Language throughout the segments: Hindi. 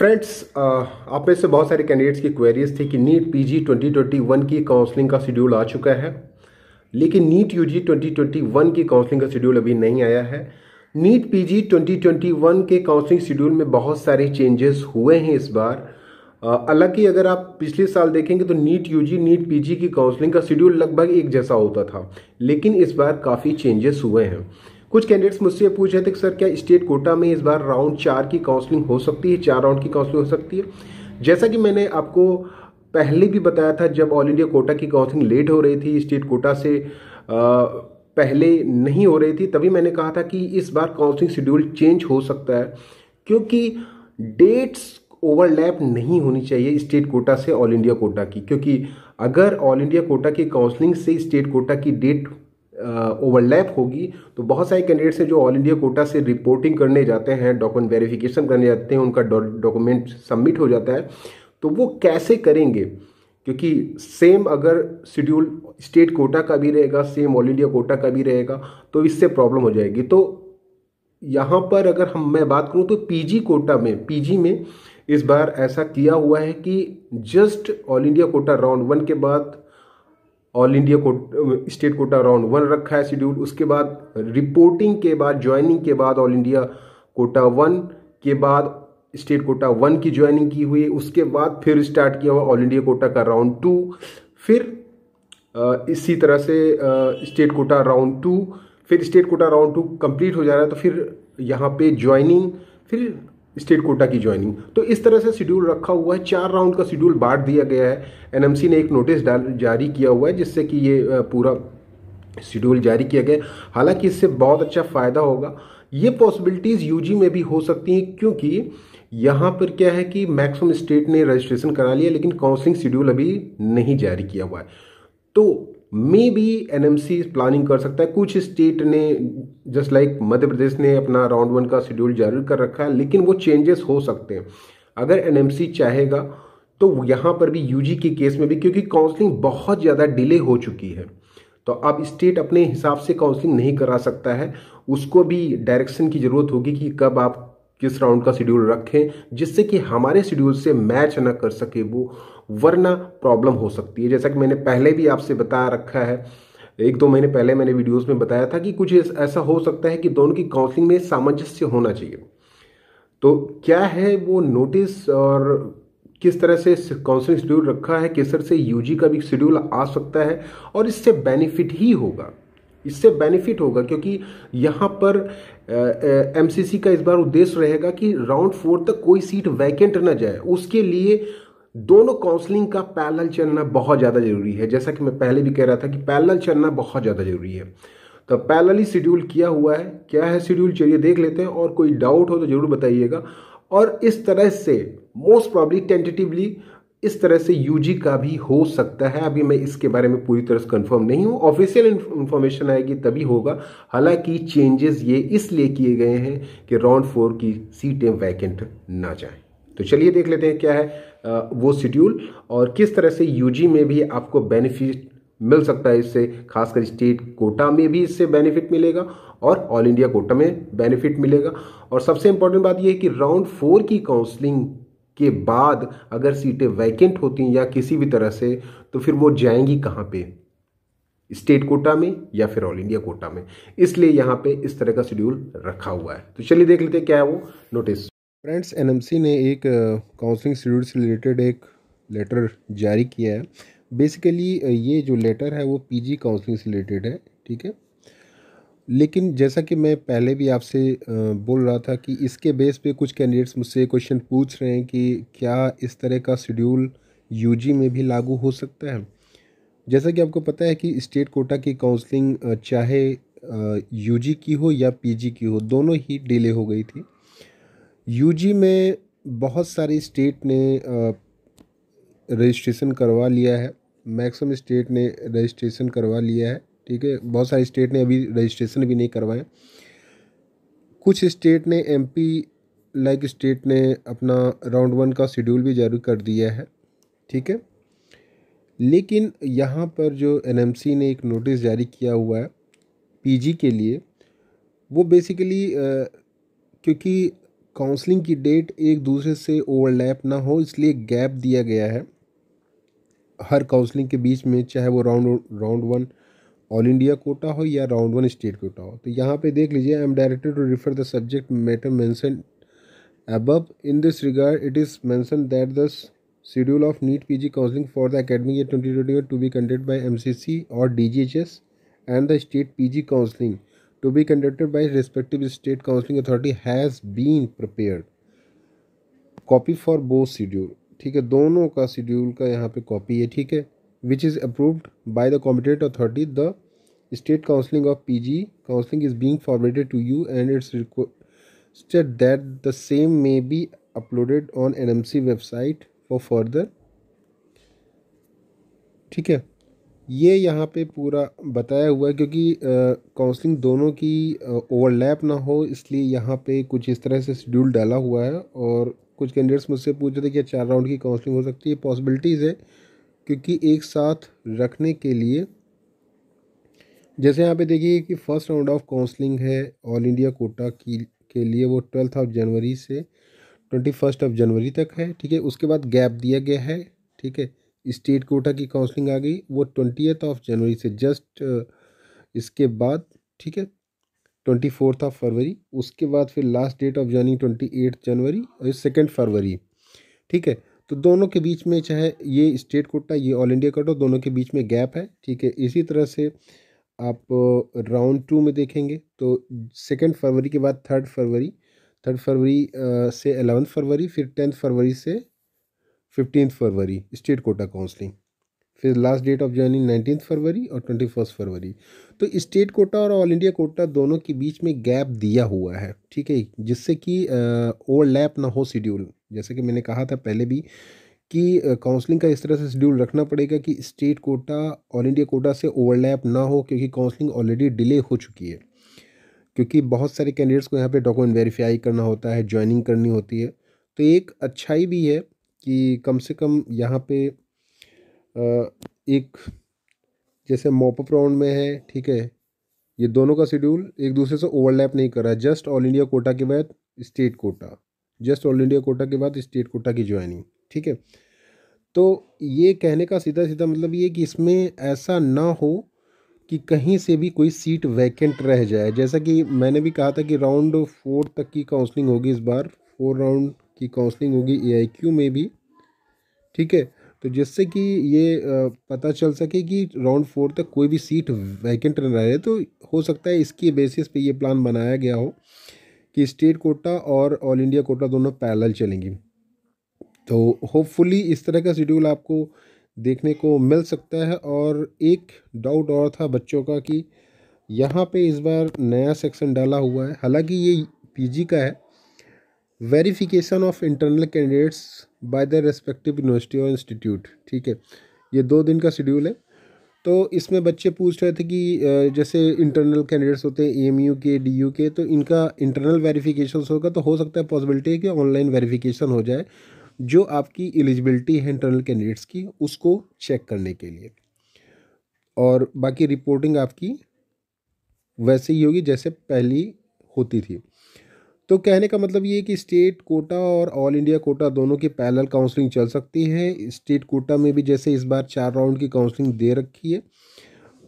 फ्रेंड्स uh, आप में से बहुत सारे कैंडिडेट्स की क्वेरीज थी कि नीट पीजी 2021 की काउंसलिंग का शेड्यूल आ चुका है लेकिन नीट यूजी 2021 की काउंसलिंग का शेड्यूल अभी नहीं आया है नीट पीजी 2021 के काउंसलिंग शेड्यूल में बहुत सारे चेंजेस हुए हैं इस बार uh, हालांकि अगर आप पिछले साल देखेंगे तो नीट यूजी नीट पीजी की काउंसलिंग का शेड्यूल लगभग एक जैसा होता था लेकिन इस बार काफ़ी चेंजेस हुए हैं कुछ कैंडिडेट्स मुझसे पूछ रहे थे सर क्या स्टेट कोटा में इस बार राउंड चार की काउंसलिंग हो सकती है चार राउंड की काउंसलिंग हो सकती है जैसा कि मैंने आपको पहले भी बताया था जब ऑल इंडिया कोटा की काउंसलिंग लेट हो रही थी स्टेट कोटा से आ, पहले नहीं हो रही थी तभी मैंने कहा था कि इस बार काउंसलिंग शेड्यूल चेंज हो सकता है क्योंकि डेट्स ओवरलैप नहीं होनी चाहिए स्टेट कोटा से ऑल इंडिया कोटा की क्योंकि अगर ऑल इंडिया कोटा की काउंसलिंग से स्टेट कोटा की डेट ओवरलैप होगी तो बहुत सारे कैंडिडेट्स हैं जो ऑल इंडिया कोटा से रिपोर्टिंग करने जाते हैं डॉक्यूमेंट वेरिफिकेशन करने जाते हैं उनका डॉक्यूमेंट सबमिट हो जाता है तो वो कैसे करेंगे क्योंकि सेम अगर शेड्यूल स्टेट कोटा का भी रहेगा सेम ऑल इंडिया कोटा का भी रहेगा तो इससे प्रॉब्लम हो जाएगी तो यहाँ पर अगर हम मैं बात करूँ तो पीजी कोटा में पीजी में इस बार ऐसा किया हुआ है कि just all India quota round one के बाद ऑल इंडिया को स्टेट कोटा राउंड वन रखा है शेड्यूल उसके बाद रिपोर्टिंग के बाद ज्वाइनिंग के बाद ऑल इंडिया कोटा वन के बाद स्टेट कोटा वन की ज्वाइनिंग की हुई उसके बाद फिर स्टार्ट किया हुआ ऑल इंडिया कोटा का राउंड टू फिर uh, इसी तरह से स्टेट कोटा राउंड टू फिर state quota round two complete हो जा रहा है तो फिर यहाँ पे ज्वाइनिंग फिर स्टेट कोटा की ज्वाइनिंग तो इस तरह से शेड्यूल रखा हुआ है चार राउंड का शेड्यूल बांट दिया गया है एनएमसी ने एक नोटिस जारी किया हुआ है जिससे कि ये पूरा शेड्यूल जारी किया गया हालांकि इससे बहुत अच्छा फ़ायदा होगा ये पॉसिबिलिटीज़ यूजी में भी हो सकती हैं क्योंकि यहाँ पर क्या है कि मैक्सिमम स्टेट ने रजिस्ट्रेशन करा लिया लेकिन काउंसलिंग शेड्यूल अभी नहीं जारी किया हुआ है तो मे बी एन प्लानिंग कर सकता है कुछ स्टेट ने जस्ट लाइक मध्य प्रदेश ने अपना राउंड वन का शेड्यूल जारी कर रखा है लेकिन वो चेंजेस हो सकते हैं अगर एन चाहेगा तो यहाँ पर भी यू के केस में भी क्योंकि काउंसलिंग बहुत ज़्यादा डिले हो चुकी है तो अब स्टेट अपने हिसाब से काउंसलिंग नहीं करा सकता है उसको भी डायरेक्शन की ज़रूरत होगी कि कब आप किस राउंड का शेड्यूल रखें जिससे कि हमारे शेड्यूल से मैच ना कर सके वो वरना प्रॉब्लम हो सकती है जैसा कि मैंने पहले भी आपसे बता रखा है एक दो महीने पहले मैंने वीडियोस में बताया था कि कुछ ऐसा हो सकता है कि दोनों की काउंसलिंग में सामंजस्य होना चाहिए तो क्या है वो नोटिस और किस तरह से काउंसलिंग शेड्यूल रखा है किस तरह से यूजी का भी शेड्यूल आ सकता है और इससे बेनिफिट ही होगा इससे बेनिफिट होगा क्योंकि यहाँ पर एमसीसी का इस बार उद्देश्य रहेगा कि राउंड फोर तक कोई सीट वैकेंट ना जाए उसके लिए दोनों काउंसलिंग का पैरल चलना बहुत ज़्यादा ज़रूरी है जैसा कि मैं पहले भी कह रहा था कि पैरल चलना बहुत ज़्यादा ज़रूरी है तो ही शेड्यूल किया हुआ है क्या है शेड्यूल चलिए देख लेते हैं और कोई डाउट हो तो ज़रूर बताइएगा और इस तरह से मोस्ट प्रॉब्ली टेंटेटिवली इस तरह से यूजी का भी हो सकता है अभी मैं इसके बारे में पूरी तरह से कंफर्म नहीं हूँ ऑफिशियल इन्फॉर्मेशन आएगी तभी होगा हालांकि चेंजेस ये इसलिए किए गए हैं कि राउंड फोर की सीटें वैकेंट ना जाए तो चलिए देख लेते हैं क्या है वो शेड्यूल और किस तरह से यूजी में भी आपको बेनिफिट मिल सकता है इससे खासकर स्टेट कोटा में भी इससे बेनिफिट मिलेगा और ऑल इंडिया कोटा में बेनिफिट मिलेगा और सबसे इंपॉर्टेंट बात यह है कि राउंड फोर की काउंसलिंग के बाद अगर सीटें वैकेंट होती हैं या किसी भी तरह से तो फिर वो जाएंगी कहाँ पे स्टेट कोटा में या फिर ऑल इंडिया कोटा में इसलिए यहाँ पे इस तरह का शेड्यूल रखा हुआ है तो चलिए देख लेते हैं क्या है वो नोटिस फ्रेंड्स एनएमसी ने एक काउंसलिंग शेड्यूल से रिलेटेड एक लेटर जारी किया है बेसिकली ये जो लेटर है वो पीजी काउंसलिंग से रिलेटेड है ठीक है लेकिन जैसा कि मैं पहले भी आपसे बोल रहा था कि इसके बेस पे कुछ कैंडिडेट्स मुझसे क्वेश्चन पूछ रहे हैं कि क्या इस तरह का शेड्यूल यूजी में भी लागू हो सकता है जैसा कि आपको पता है कि स्टेट कोटा की काउंसलिंग चाहे यूजी की हो या पीजी की हो दोनों ही डिले हो गई थी यूजी में बहुत सारे स्टेट ने रजिस्ट्रेशन करवा लिया है मैक्सिमम स्टेट ने रजिस्ट्रेशन करवा लिया है ठीक है बहुत सारे स्टेट ने अभी रजिस्ट्रेशन भी नहीं करवाए कुछ स्टेट ने एमपी लाइक स्टेट ने अपना राउंड वन का शेड्यूल भी जारी कर दिया है ठीक है लेकिन यहाँ पर जो एनएमसी ने एक नोटिस जारी किया हुआ है पीजी के लिए वो बेसिकली क्योंकि काउंसलिंग की डेट एक दूसरे से ओवरलैप ना हो इसलिए गैप दिया गया है हर काउंसलिंग के बीच में चाहे वो round round one all India quota हो या राउंड वन स्टेट कोटा हो तो यहाँ पे देख लीजिए I am directed to refer the subject matter mentioned above in this regard it is mentioned that the schedule of NEET P G counselling for the academic year twenty twenty one to be conduct by M C C और D G H S and the state P G counselling to be conducted by respective state counselling authority has been prepared copy for both schedule ठीक है दोनों का शेड्यूल का यहाँ पे कॉपी है ठीक है which is approved by the competent authority the state counseling of pg counseling is being forwarded to you and it's requested that the same may be uploaded on nmc website for further ठीक है ये यहाँ पे पूरा बताया हुआ है क्योंकि काउंसलिंग दोनों की ओवरलैप ना हो इसलिए यहाँ पे कुछ इस तरह से शेड्यूल डाला हुआ है और कुछ कैंडिडेट्स मुझसे पूछ रहे थे कि चार राउंड की काउंसलिंग हो सकती है पॉसिबिलिटीज़ है क्योंकि एक साथ रखने के लिए जैसे यहाँ पे देखिए कि फर्स्ट राउंड ऑफ काउंसलिंग है ऑल इंडिया कोटा की के लिए वो ट्वेल्थ ऑफ जनवरी से ट्वेंटी फर्स्ट ऑफ जनवरी तक है ठीक है उसके बाद गैप दिया गया है ठीक है स्टेट कोटा की काउंसलिंग आ गई वो ट्वेंटीथ ऑफ जनवरी से जस्ट इसके बाद ठीक है ट्वेंटी फोर्थ ऑफ फरवरी उसके बाद फिर last date of journey twenty eight जनवरी और सेकेंड फरवरी ठीक है तो दोनों के बीच में चाहे ये स्टेट कोटा ये ऑल इंडिया कोटा तो दोनों के बीच में गैप है ठीक है इसी तरह से आप राउंड टू में देखेंगे तो सेकेंड फरवरी के बाद थर्ड फरवरी थर्ड फरवरी से एलेवंथ फरवरी फिर टेंथ फरवरी से फिफ्टीन फरवरी स्टेट कोटा काउंसलिंग फिर last date of joining nineteen फरवरी और ट्वेंटी फर्स्ट फरवरी तो स्टेट कोटा और ऑल इंडिया कोटा दोनों के बीच में गैप दिया हुआ है ठीक है जिससे कि ओवरलैप ना हो शेड्यूल जैसे कि मैंने कहा था पहले भी कि काउंसलिंग का इस तरह से शेड्यूल रखना पड़ेगा कि state quota all India quota से ओवरलैप ना हो क्योंकि काउंसलिंग ऑलरेडी डिले हो चुकी है क्योंकि बहुत सारे कैंडिडेट्स को यहाँ पे डॉक्यूमेंट वेरीफाई करना होता है ज्वाइनिंग करनी होती है तो एक अच्छाई भी है कि कम से कम यहाँ पे एक जैसे मोपअप राउंड में है ठीक है ये दोनों का शेड्यूल एक दूसरे से ओवरलैप नहीं कर रहा है जस्ट ऑल इंडिया कोटा के बाद state quota just all India quota के बाद स्टेट कोटा की ज्वाइनिंग ठीक है तो ये कहने का सीधा सीधा मतलब ये कि इसमें ऐसा ना हो कि कहीं से भी कोई सीट वैकेंट रह जाए जैसा कि मैंने भी कहा था कि राउंड फोर तक की काउंसलिंग होगी इस बार फोर राउंड की काउंसलिंग होगी ए में भी ठीक है तो जिससे कि ये पता चल सके कि राउंड फोर तक कोई भी सीट वैकेंट न रहे तो हो सकता है इसकी बेसिस पे ये प्लान बनाया गया हो कि स्टेट कोटा और ऑल इंडिया कोटा दोनों पैरल चलेंगी तो होपफुली इस तरह का शेड्यूल आपको देखने को मिल सकता है और एक डाउट और था बच्चों का कि यहाँ पे इस बार नया सेक्शन डाला हुआ है हालांकि ये पीजी का है verification of internal candidates by the respective university और इंस्टीट्यूट ठीक है ये दो दिन का शेड्यूल है तो इसमें बच्चे पूछ रहे थे कि जैसे इंटरनल कैंडिडेट्स होते हैं यू के यू के तो इनका इंटरनल वेरीफिकेशन होगा तो हो सकता है पॉसिबिलिटी है कि ऑनलाइन वेरीफिकेशन हो जाए जो आपकी एलिजिबिलिटी है इंटरनल कैंडिडेट्स की उसको चेक करने के लिए और बाकी रिपोर्टिंग आपकी वैसे ही होगी जैसे पहली होती थी तो कहने का मतलब ये है कि स्टेट कोटा और ऑल इंडिया कोटा दोनों की पैरल काउंसलिंग चल सकती है स्टेट कोटा में भी जैसे इस बार चार राउंड की काउंसलिंग दे रखी है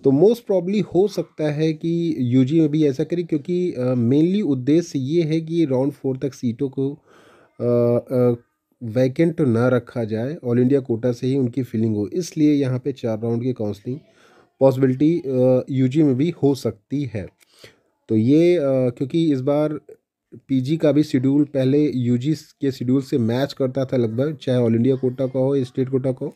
तो मोस्ट प्रॉब्ली हो सकता है कि यूजी में भी ऐसा करे क्योंकि मेनली उद्देश्य ये है कि राउंड फोर तक सीटों को वैकेंट ना रखा जाए ऑल इंडिया कोटा से ही उनकी फिलिंग हो इसलिए यहाँ पे चार राउंड की काउंसलिंग पॉसिबिलिटी यूजी में भी हो सकती है तो ये आ, क्योंकि इस बार पीजी का भी शेड्यूल पहले यूजी के शेड्यूल से मैच करता था लगभग चाहे ऑल इंडिया कोटा का हो स्टेट कोटा का हो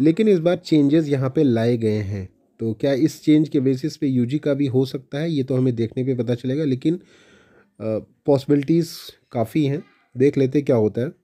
लेकिन इस बार चेंजेस यहाँ पे लाए गए हैं तो क्या इस चेंज के बेसिस पे यूजी का भी हो सकता है ये तो हमें देखने पे पता चलेगा लेकिन पॉसिबिलिटीज़ काफ़ी हैं देख लेते क्या होता है